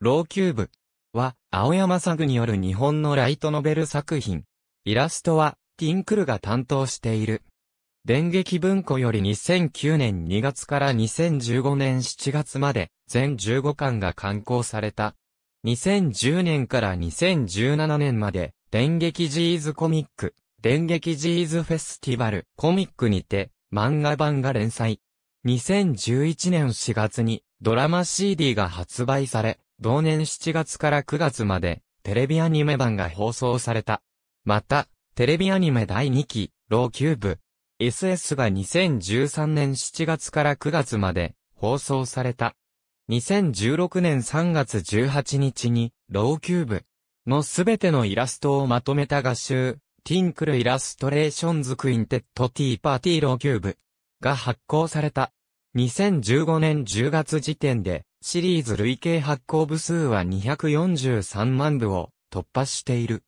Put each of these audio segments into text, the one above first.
老朽部は、青山作による日本のライトノベル作品。イラストは、ティンクルが担当している。電撃文庫より2009年2月から2015年7月まで、全15巻が刊行された。2010年から2017年まで、電撃ジーズコミック、電撃ジーズフェスティバル、コミックにて、漫画版が連載。2011年4月に、ドラマ CD が発売され、同年7月から9月まで、テレビアニメ版が放送された。また、テレビアニメ第2期、老ー部、SS が2013年7月から9月まで、放送された。2016年3月18日に、ローキューブのすべてのイラストをまとめた画集、ティンクルイラストレーションズクインテッドティーパーティーローキューブが発行された。2015年10月時点で、シリーズ累計発行部数は243万部を突破している。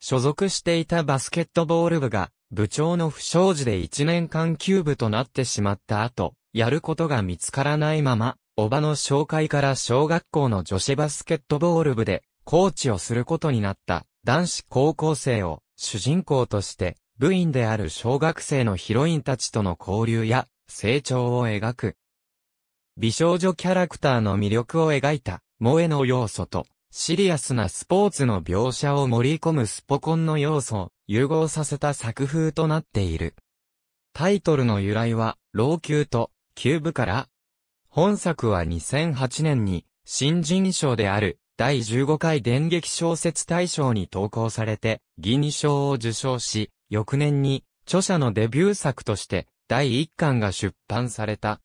所属していたバスケットボール部が部長の不祥事で1年間休部となってしまった後、やることが見つからないまま、おばの紹介から小学校の女子バスケットボール部でコーチをすることになった男子高校生を主人公として部員である小学生のヒロインたちとの交流や成長を描く。美少女キャラクターの魅力を描いた、萌えの要素と、シリアスなスポーツの描写を盛り込むスポコンの要素を融合させた作風となっている。タイトルの由来は、老朽と、キューブから、本作は2008年に、新人賞である、第15回電撃小説大賞に投稿されて、銀賞を受賞し、翌年に、著者のデビュー作として、第1巻が出版された。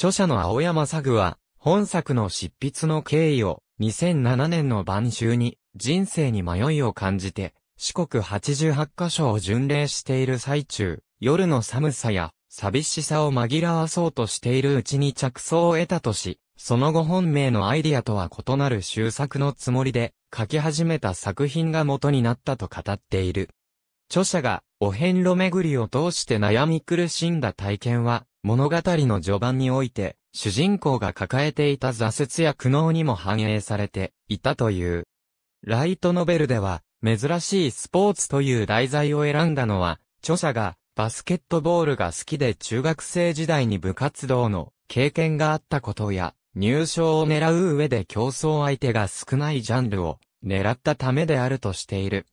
著者の青山サグは、本作の執筆の経緯を、2007年の晩秋に、人生に迷いを感じて、四国88カ所を巡礼している最中、夜の寒さや、寂しさを紛らわそうとしているうちに着想を得たとし、その後本名のアイディアとは異なる修作のつもりで、書き始めた作品が元になったと語っている。著者が、お遍路巡りを通して悩み苦しんだ体験は、物語の序盤において、主人公が抱えていた挫折や苦悩にも反映されていたという。ライトノベルでは、珍しいスポーツという題材を選んだのは、著者がバスケットボールが好きで中学生時代に部活動の経験があったことや、入賞を狙う上で競争相手が少ないジャンルを狙ったためであるとしている。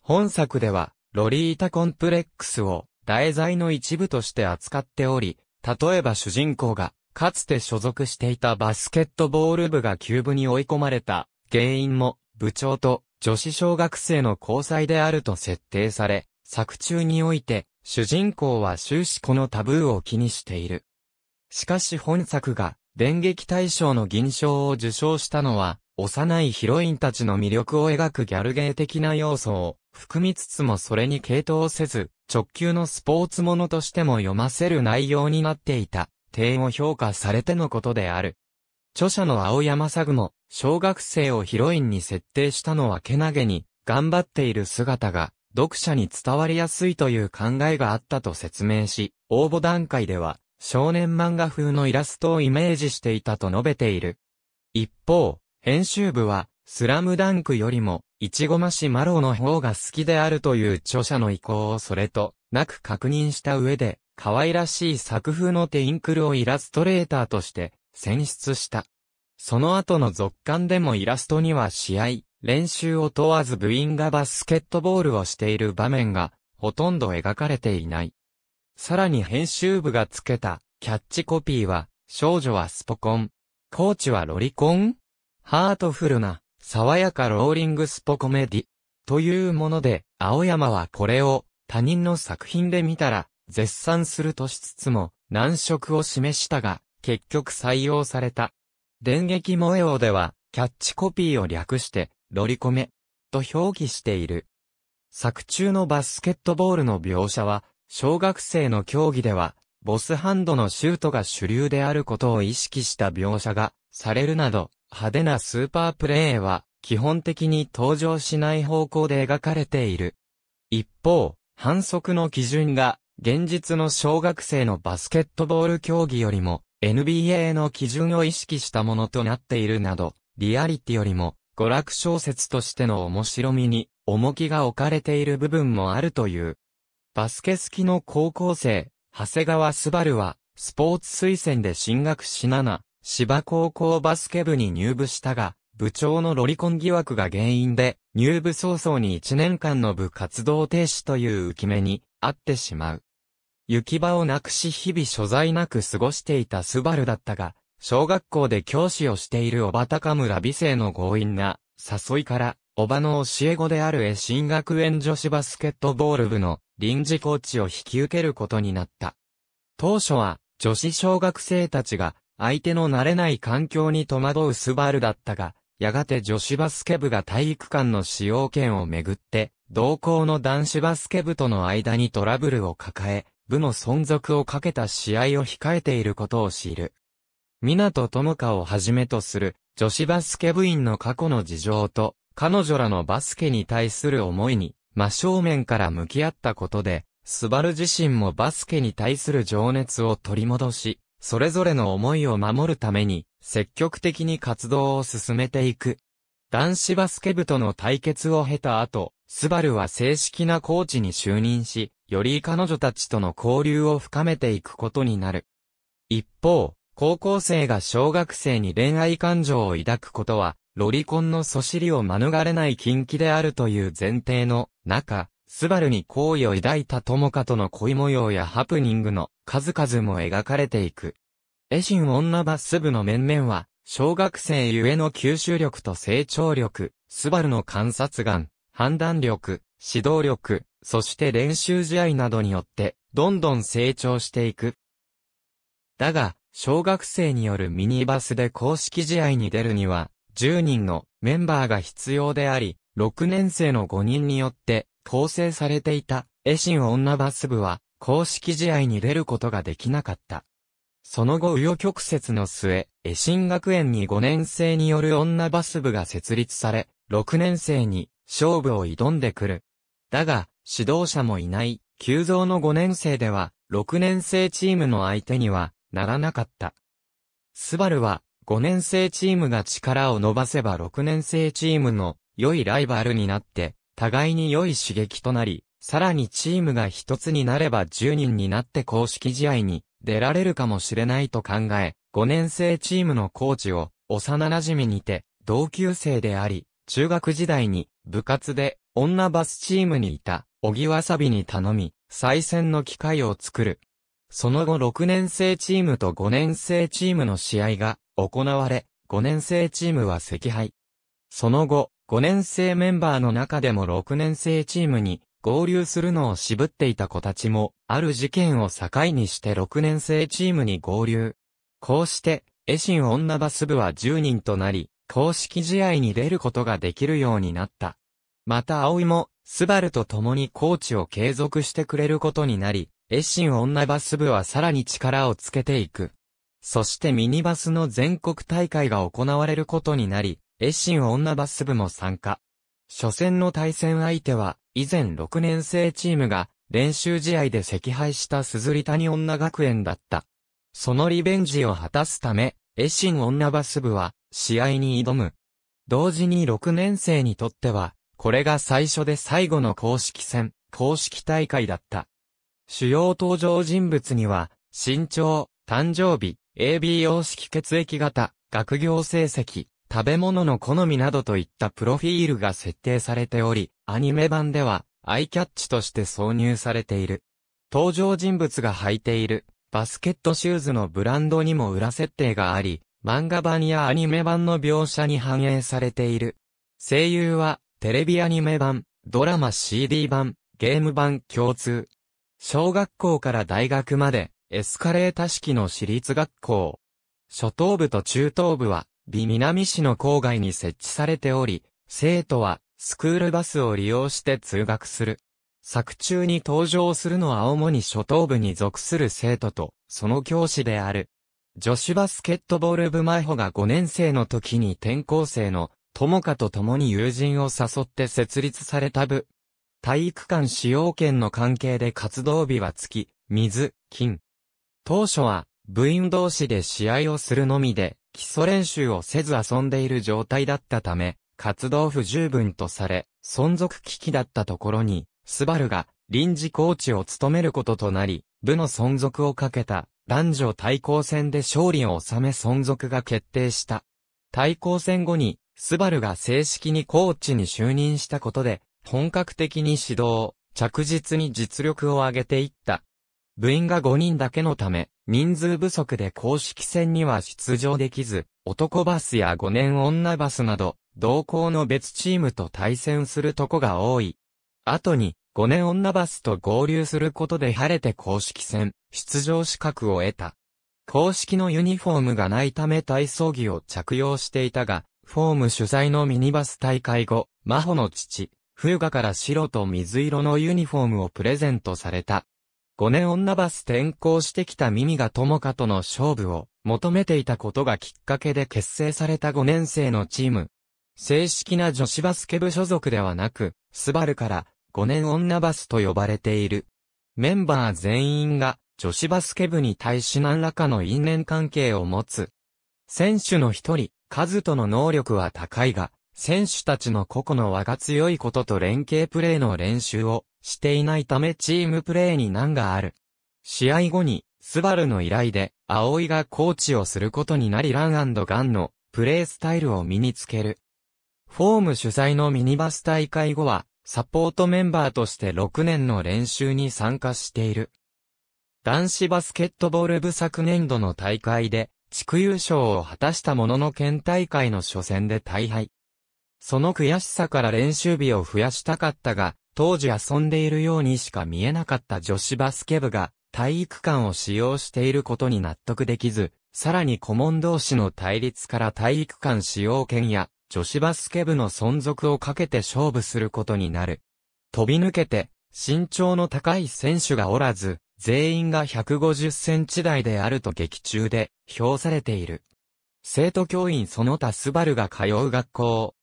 本作では、ロリータコンプレックスを題材の一部として扱っており、例えば主人公が、かつて所属していたバスケットボール部が急部に追い込まれた、原因も、部長と女子小学生の交際であると設定され、作中において、主人公は終始このタブーを気にしている。しかし本作が、電撃大賞の銀賞を受賞したのは、幼いヒロインたちの魅力を描くギャルゲー的な要素を、含みつつもそれに傾倒せず、直球のスポーツものとしても読ませる内容になっていた、点を評価されてのことである。著者の青山サグも、小学生をヒロインに設定したのはけなげに、頑張っている姿が、読者に伝わりやすいという考えがあったと説明し、応募段階では、少年漫画風のイラストをイメージしていたと述べている。一方、編集部は、スラムダンクよりも、いちごましマローの方が好きであるという著者の意向をそれとなく確認した上で、可愛らしい作風のテインクルをイラストレーターとして選出した。その後の続刊でもイラストには試合、練習を問わず部員がバスケットボールをしている場面がほとんど描かれていない。さらに編集部がつけたキャッチコピーは少女はスポコン、コーチはロリコンハートフルな爽やかローリングスポコメディというもので、青山はこれを他人の作品で見たら絶賛するとしつつも難色を示したが、結局採用された。電撃萌え王ではキャッチコピーを略してロリコメと表記している。作中のバスケットボールの描写は、小学生の競技では、ボスハンドのシュートが主流であることを意識した描写がされるなど、派手なスーパープレイは、基本的に登場しない方向で描かれている。一方、反則の基準が、現実の小学生のバスケットボール競技よりも、NBA の基準を意識したものとなっているなど、リアリティよりも、娯楽小説としての面白みに、重きが置かれている部分もあるという。バスケ好きの高校生、長谷川すばるは、スポーツ推薦で進学しなな。芝高校バスケ部に入部したが、部長のロリコン疑惑が原因で、入部早々に1年間の部活動停止という浮き目に、あってしまう。行き場をなくし日々所在なく過ごしていたスバルだったが、小学校で教師をしている小畑高村美生の強引な誘いから、小ばの教え子である絵新学園女子バスケットボール部の臨時コーチを引き受けることになった。当初は、女子小学生たちが相手の慣れない環境に戸惑うスバルだったが、やがて女子バスケ部が体育館の使用権をめぐって、同校の男子バスケ部との間にトラブルを抱え、部の存続をかけた試合を控えていることを知る。港友香をはじめとする女子バスケ部員の過去の事情と、彼女らのバスケに対する思いに、真正面から向き合ったことで、スバル自身もバスケに対する情熱を取り戻し、それぞれの思いを守るために、積極的に活動を進めていく。男子バスケ部との対決を経た後、スバルは正式なコーチに就任し、より彼女たちとの交流を深めていくことになる。一方、高校生が小学生に恋愛感情を抱くことは、ロリコンのそしりを免れない禁忌であるという前提の中、スバルに好意を抱いた友果との恋模様やハプニングの数々も描かれていく。エシン女バス部の面々は、小学生ゆえの吸収力と成長力、スバルの観察眼、判断力、指導力、そして練習試合などによって、どんどん成長していく。だが、小学生によるミニバスで公式試合に出るには、10人のメンバーが必要であり、6年生の5人によって構成されていた、エシン女バス部は、公式試合に出ることができなかった。その後、右翼曲折の末、エシン学園に5年生による女バス部が設立され、6年生に勝負を挑んでくる。だが、指導者もいない、急増の5年生では、6年生チームの相手には、ならなかった。スバルは、5年生チームが力を伸ばせば6年生チームの良いライバルになって、互いに良い刺激となり、さらにチームが一つになれば10人になって公式試合に出られるかもしれないと考え、5年生チームのコーチを幼馴染にて同級生であり、中学時代に部活で女バスチームにいた小木わさびに頼み、再戦の機会を作る。その後6年生チームと5年生チームの試合が行われ、5年生チームは赤敗。その後、5年生メンバーの中でも6年生チームに合流するのを渋っていた子たちも、ある事件を境にして6年生チームに合流。こうして、エシン女バス部は10人となり、公式試合に出ることができるようになった。また葵も、スバルと共にコーチを継続してくれることになり、エシン女バス部はさらに力をつけていく。そしてミニバスの全国大会が行われることになり、越新女バス部も参加。初戦の対戦相手は、以前6年生チームが、練習試合で惜敗した鈴利谷女学園だった。そのリベンジを果たすため、越新女バス部は、試合に挑む。同時に6年生にとっては、これが最初で最後の公式戦、公式大会だった。主要登場人物には、身長、誕生日、AB 様式血液型、学業成績、食べ物の好みなどといったプロフィールが設定されており、アニメ版では、アイキャッチとして挿入されている。登場人物が履いている、バスケットシューズのブランドにも裏設定があり、漫画版やアニメ版の描写に反映されている。声優は、テレビアニメ版、ドラマ CD 版、ゲーム版共通。小学校から大学まで、エスカレータ式の私立学校。初等部と中等部は、美南市の郊外に設置されており、生徒はスクールバスを利用して通学する。作中に登場するのは主に初等部に属する生徒と、その教師である。女子バスケットボール部前穂が5年生の時に転校生の友香と共に友人を誘って設立された部。体育館使用権の関係で活動日は月、水、金。当初は部員同士で試合をするのみで、基礎練習をせず遊んでいる状態だったため、活動不十分とされ、存続危機だったところに、スバルが臨時コーチを務めることとなり、部の存続をかけた男女対抗戦で勝利を収め存続が決定した。対抗戦後に、スバルが正式にコーチに就任したことで、本格的に指導、着実に実力を上げていった。部員が5人だけのため、人数不足で公式戦には出場できず、男バスや5年女バスなど、同校の別チームと対戦するとこが多い。後に、5年女バスと合流することで晴れて公式戦、出場資格を得た。公式のユニフォームがないため体操着を着用していたが、フォーム主催のミニバス大会後、真帆の父、風雅から白と水色のユニフォームをプレゼントされた。5年女バス転校してきた耳が友かとの勝負を求めていたことがきっかけで結成された5年生のチーム。正式な女子バスケ部所属ではなく、スバルから5年女バスと呼ばれている。メンバー全員が女子バスケ部に対し何らかの因縁関係を持つ。選手の一人、カズとの能力は高いが、選手たちの個々の輪が強いことと連携プレーの練習をしていないためチームプレーに難がある。試合後に、スバルの依頼で、葵がコーチをすることになりランガンのプレースタイルを身につける。フォーム主催のミニバス大会後は、サポートメンバーとして6年の練習に参加している。男子バスケットボール部昨年度の大会で、地区優勝を果たしたものの県大会の初戦で大敗。その悔しさから練習日を増やしたかったが、当時遊んでいるようにしか見えなかった女子バスケ部が体育館を使用していることに納得できず、さらに顧問同士の対立から体育館使用権や女子バスケ部の存続をかけて勝負することになる。飛び抜けて身長の高い選手がおらず、全員が150センチ台であると劇中で評されている。生徒教員その他スバルが通う学校、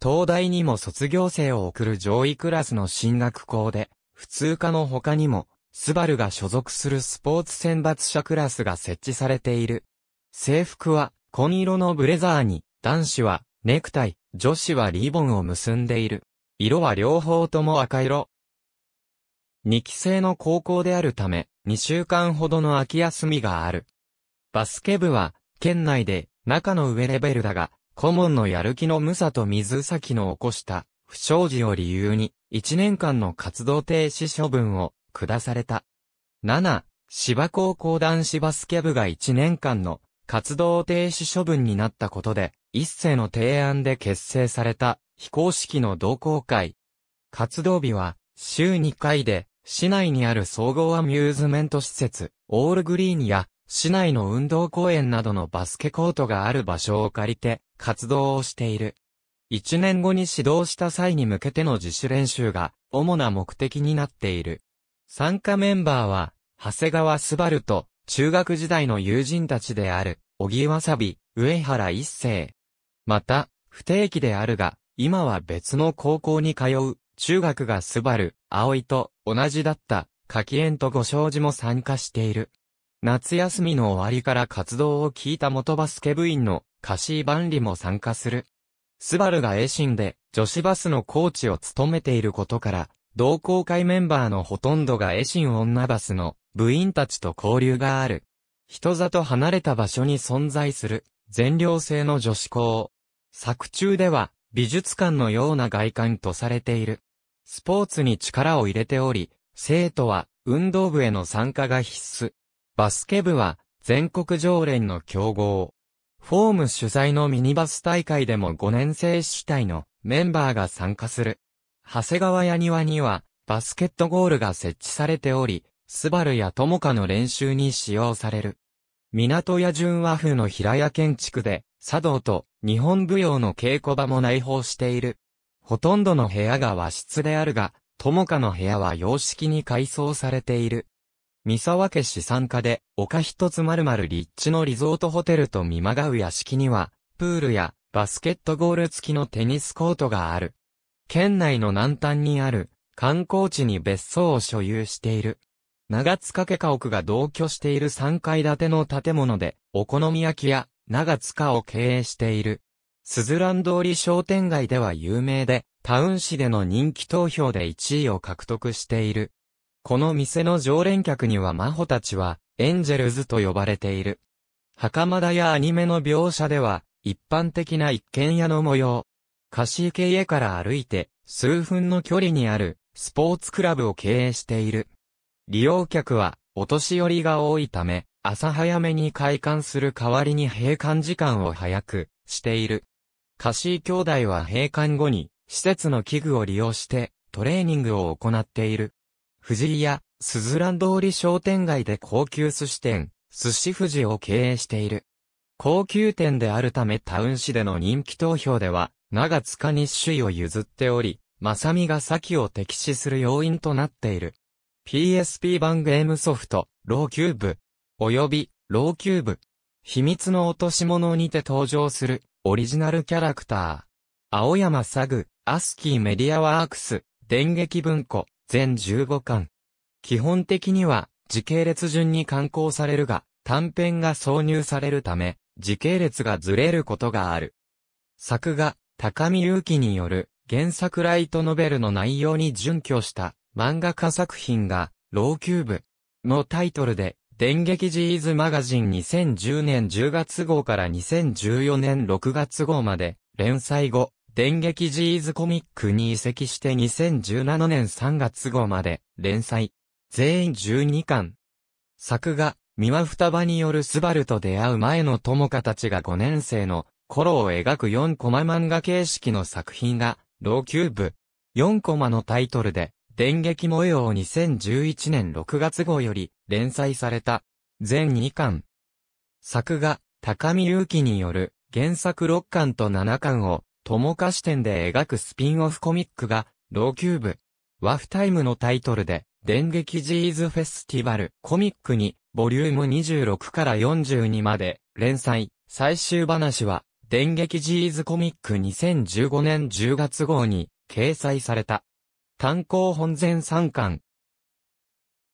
東大にも卒業生を送る上位クラスの進学校で、普通科の他にも、スバルが所属するスポーツ選抜者クラスが設置されている。制服は、紺色のブレザーに、男子は、ネクタイ、女子はリボンを結んでいる。色は両方とも赤色。2期生の高校であるため、2週間ほどの秋休みがある。バスケ部は、県内で、中の上レベルだが、顧問のやる気の無さと水崎の起こした不祥事を理由に、1年間の活動停止処分を下された。7、芝高校男子バスケ部が1年間の活動停止処分になったことで、一世の提案で結成された非公式の同好会。活動日は週2回で、市内にある総合アミューズメント施設、オールグリーンや、市内の運動公園などのバスケコートがある場所を借りて、活動をしている。一年後に指導した際に向けての自主練習が主な目的になっている。参加メンバーは、長谷川すばると、中学時代の友人たちである、小木わさび、上原一世。また、不定期であるが、今は別の高校に通う、中学がすばる、葵と同じだった、柿園とご障子も参加している。夏休みの終わりから活動を聞いた元バスケ部員のカシー・バンリも参加する。スバルが衛ンで女子バスのコーチを務めていることから、同好会メンバーのほとんどが衛ン女バスの部員たちと交流がある。人里離れた場所に存在する全寮制の女子校。作中では美術館のような外観とされている。スポーツに力を入れており、生徒は運動部への参加が必須。バスケ部は全国常連の強豪。フォーム主催のミニバス大会でも5年生主体のメンバーが参加する。長谷川屋庭にはバスケットゴールが設置されており、スバルやトモカの練習に使用される。港屋純和風の平屋建築で、茶道と日本舞踊の稽古場も内包している。ほとんどの部屋が和室であるが、トモカの部屋は洋式に改装されている。三沢家資産家で、丘一つ丸々立地のリゾートホテルと見まがう屋敷には、プールやバスケットゴール付きのテニスコートがある。県内の南端にある観光地に別荘を所有している。長塚家家屋が同居している3階建ての建物で、お好み焼きや長塚を経営している。スズラン通り商店街では有名で、タウン市での人気投票で1位を獲得している。この店の常連客にはマホたちは、エンジェルズと呼ばれている。袴田やアニメの描写では、一般的な一軒家の模様。貸池家から歩いて、数分の距離にある、スポーツクラブを経営している。利用客は、お年寄りが多いため、朝早めに開館する代わりに閉館時間を早く、している。貸ー兄弟は閉館後に、施設の器具を利用して、トレーニングを行っている。藤井や、すずらん通り商店街で高級寿司店、寿司富士を経営している。高級店であるためタウン市での人気投票では、長塚に首位を譲っており、正美が先を敵視する要因となっている。PSP 版ゲームソフト、ローキューブ、よび、ローキューブ。秘密の落とし物にて登場する、オリジナルキャラクター。青山サグ、アスキーメディアワークス、電撃文庫、全15巻。基本的には、時系列順に刊行されるが、短編が挿入されるため、時系列がずれることがある。作画、高見隆起による原作ライトノベルの内容に準拠した漫画家作品が、老朽部のタイトルで、電撃ジーズマガジン2010年10月号から2014年6月号まで連載後、電撃ジーズコミックに移籍して2017年3月号まで連載。全12巻。作画、三輪双葉によるスバルと出会う前の友果たちが5年生の頃を描く4コマ漫画形式の作品が、老朽部。4コマのタイトルで、電撃模様2011年6月号より連載された。全2巻。作画、高見祐希による原作6巻と7巻を友果視点で描くスピンオフコミックが、老朽部。ワフタイムのタイトルで、電撃ジーズフェスティバルコミックに、ボリューム26から42まで、連載、最終話は、電撃ジーズコミック2015年10月号に、掲載された。単行本全3巻。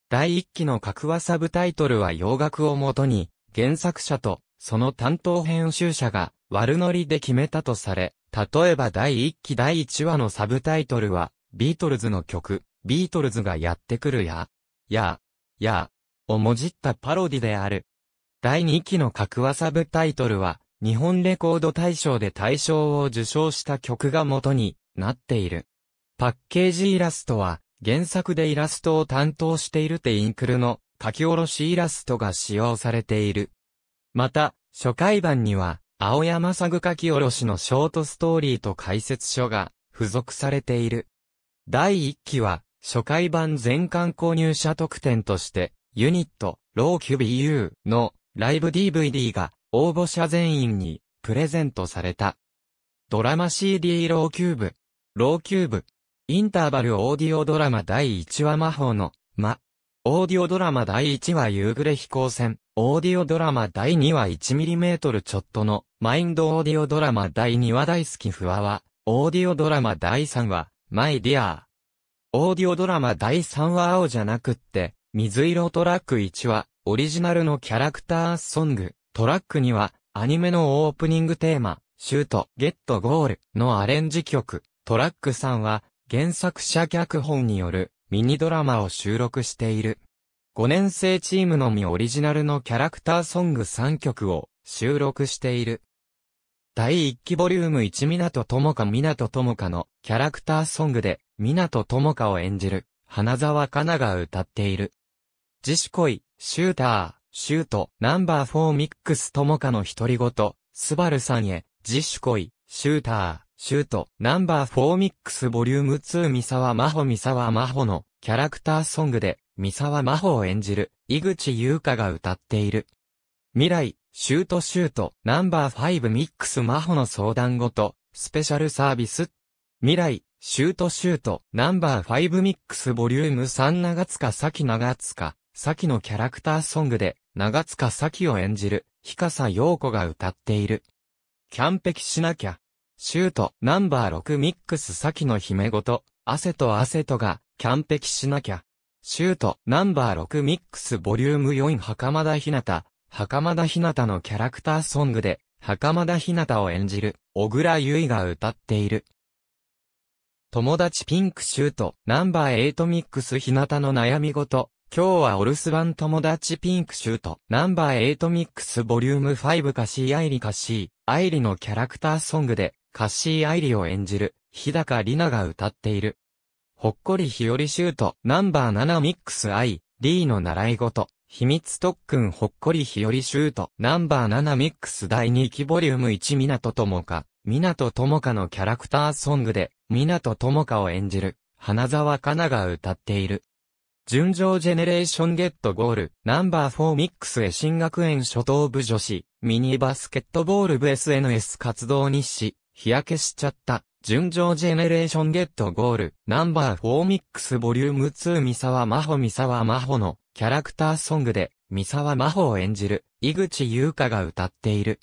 第1期の格話サブタイトルは洋楽をもとに、原作者と、その担当編集者が、悪ノリで決めたとされ、例えば第1期第1話のサブタイトルは、ビートルズの曲、ビートルズがやってくるや、や、や、をもじったパロディである。第2期の格話サブタイトルは、日本レコード大賞で大賞を受賞した曲が元になっている。パッケージイラストは、原作でイラストを担当しているテインクルの書き下ろしイラストが使用されている。また、初回版には、青山さぐ書き下ろしのショートストーリーと解説書が付属されている。第1期は、初回版全巻購入者特典として、ユニット、ローキュビーユーのライブ DVD が応募者全員にプレゼントされた。ドラマ CD ローキューブ、ローキューブ、インターバルオーディオドラマ第1話魔法の、ま、オーディオドラマ第1話夕暮れ飛行船、オーディオドラマ第2話 1mm ちょっとの、マインドオーディオドラマ第2話大好きふわわ、オーディオドラマ第3話、マイディアー。オーディオドラマ第3話青じゃなくって、水色トラック1話、オリジナルのキャラクターソング、トラック2は、アニメのオープニングテーマ、シュート、ゲットゴールのアレンジ曲、トラック3は、原作者脚本による、ミニドラマを収録している。5年生チームのみオリジナルのキャラクターソング3曲を収録している。第1期ボリューム1港友香港もかのキャラクターソングで港もかを演じる花沢香菜が歌っている。自主恋、シューター、シュート、ナンバー4ミックスもかの独り言、スバルさんへ、自主恋、シューター。シュート、ナンバー4ミックスボリューム2三沢真帆三沢真帆のキャラクターソングで、三沢真帆を演じる、井口優香が歌っている。未来、シュートシュート、ナンバー5ミックス真帆の相談ごと、スペシャルサービス。未来、シュートシュート、ナンバー5ミックスボリューム3長塚咲長塚、咲のキャラクターソングで、長塚咲を演じる、日笠陽子が歌っている。完璧しなきゃ。シュート、ナンバー6ミックス先の姫ごと、汗と汗とが、完璧しなきゃ。シュート、ナンバー6ミックスボリューム4袴田ひなた、袴田ひなたのキャラクターソングで、袴田ひなたを演じる、小倉優衣が歌っている。友達ピンクシュート、ナンバー8ミックスひなたの悩みごと、今日はお留守番友達ピンクシュート、ナンバー8ミックスボリューム5かし、アイリかし、アイリのキャラクターソングで、カッシー愛理を演じる、日高里奈が歌っている。ほっこり日和シュート、ナンバー7ミックス愛、ーの習い事、秘密特訓ほっこり日和シュート、ナンバー7ミックス第2期ボリューム1港友香、港友香のキャラクターソングで、港友香を演じる、花沢香菜が歌っている。純情ジェネレーションゲットゴール、ナンバー4ミックスへ新学園初等部女子、ミニバスケットボール部 SNS 活動日誌、日焼けしちゃった。純情ジェネレーションゲットゴール。ナンバー4ミックスボリューム2三沢真帆三沢真帆のキャラクターソングで、三沢真帆を演じる、井口優香が歌っている。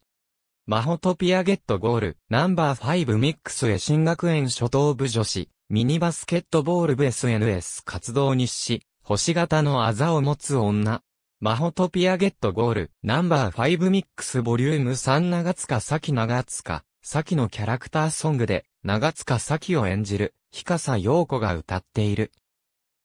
マホトピアゲットゴール、ナンバー5ミックスへ新学園初等部女子、ミニバスケットボール部 SNS 活動日誌、星型のあざを持つ女。マホトピアゲットゴール、ナンバー5ミックスボリューム3長塚咲長塚、咲のキャラクターソングで、長塚咲を演じる、日笠陽子が歌っている。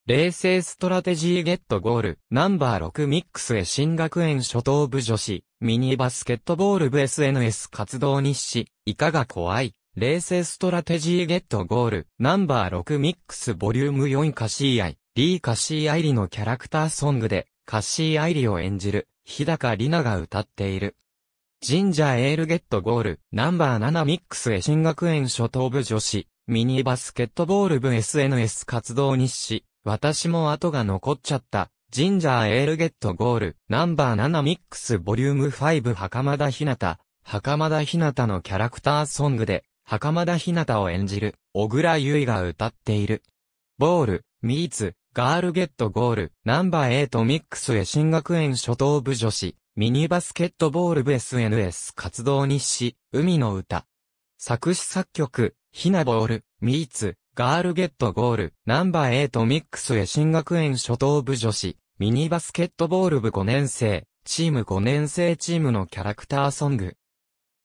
冷静ストラテジーゲットゴール、ナンバー6ミックスへ新学園初等部女子、ミニバスケットボール部 SNS 活動日誌、いかが怖い、冷静ストラテジーゲットゴール、ナンバー6ミックスボリューム4カシーアイ、リーカシーアイリのキャラクターソングで、カシーアイリを演じる、日高里奈が歌っている。ジンジャーエールゲットゴール、ナンバー7ミックスへ新学園初等部女子、ミニバスケットボール部 SNS 活動日誌、私も後が残っちゃった。ジンジャーエールゲットゴール、ナンバー7ミックスボリューム5袴田ひなた、袴田ひなたのキャラクターソングで、袴田ひなたを演じる、小倉優衣が歌っている。ボール、ミーツ、ガールゲットゴール、ナンバー8ミックスへ新学園初等部女子、ミニバスケットボール部 SNS 活動日誌、海の歌。作詞作曲、ひなボール、ミーツ、ガールゲットゴール、ナンバー8ミックスへ新学園初等部女子、ミニバスケットボール部5年生、チーム5年生チームのキャラクターソング。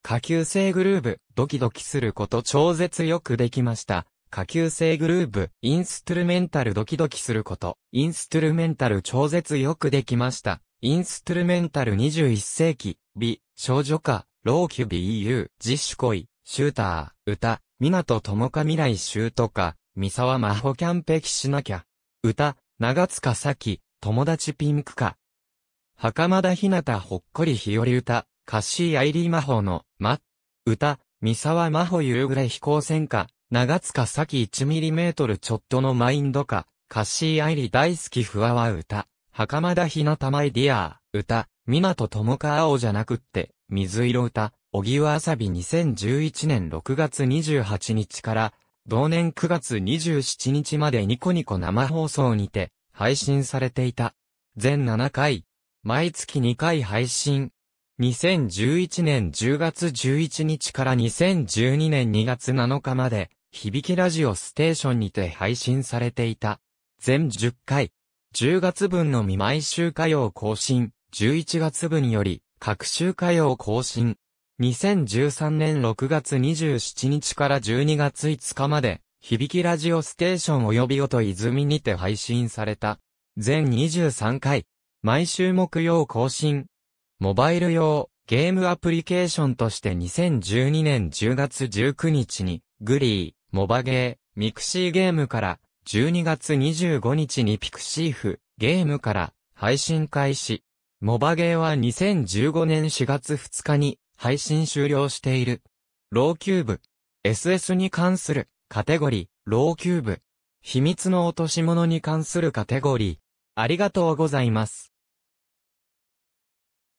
下級生グルーブ、ドキドキすること超絶よくできました。下級生グルーブ、インストゥルメンタルドキドキすること、インストゥルメンタル超絶よくできました。インストゥルメンタル21世紀、美、少女歌、ローキュビ EU、自主恋、シューター、歌、港友か未来シュート歌、三沢真帆キャンペキしなきゃ。歌、長塚咲、友達ピンク歌。袴田ひなたほっこり日和歌、カッシーアイリー魔法の、ま、歌、三沢真帆夕暮れ飛行船歌、長塚咲1ミリメートルちょっとのマインド歌、カッシーアイリー大好きふわわ歌。袴田ひなたまいディアー、歌、港友香青じゃなくって、水色歌、小木はあさび2011年6月28日から、同年9月27日までニコニコ生放送にて、配信されていた。全7回。毎月2回配信。2011年10月11日から2012年2月7日まで、響きラジオステーションにて配信されていた。全10回。10月分の未毎週火曜更新、11月分より、各週火曜更新。2013年6月27日から12月5日まで、響きラジオステーション及び音泉にて配信された。全23回。毎週木曜更新。モバイル用、ゲームアプリケーションとして2012年10月19日に、グリー、モバゲー、ミクシーゲームから、12月25日にピクシーフゲームから配信開始。モバゲーは2015年4月2日に配信終了している。ローキューブ。SS に関するカテゴリー、ローキューブ。秘密の落とし物に関するカテゴリー。ありがとうございます。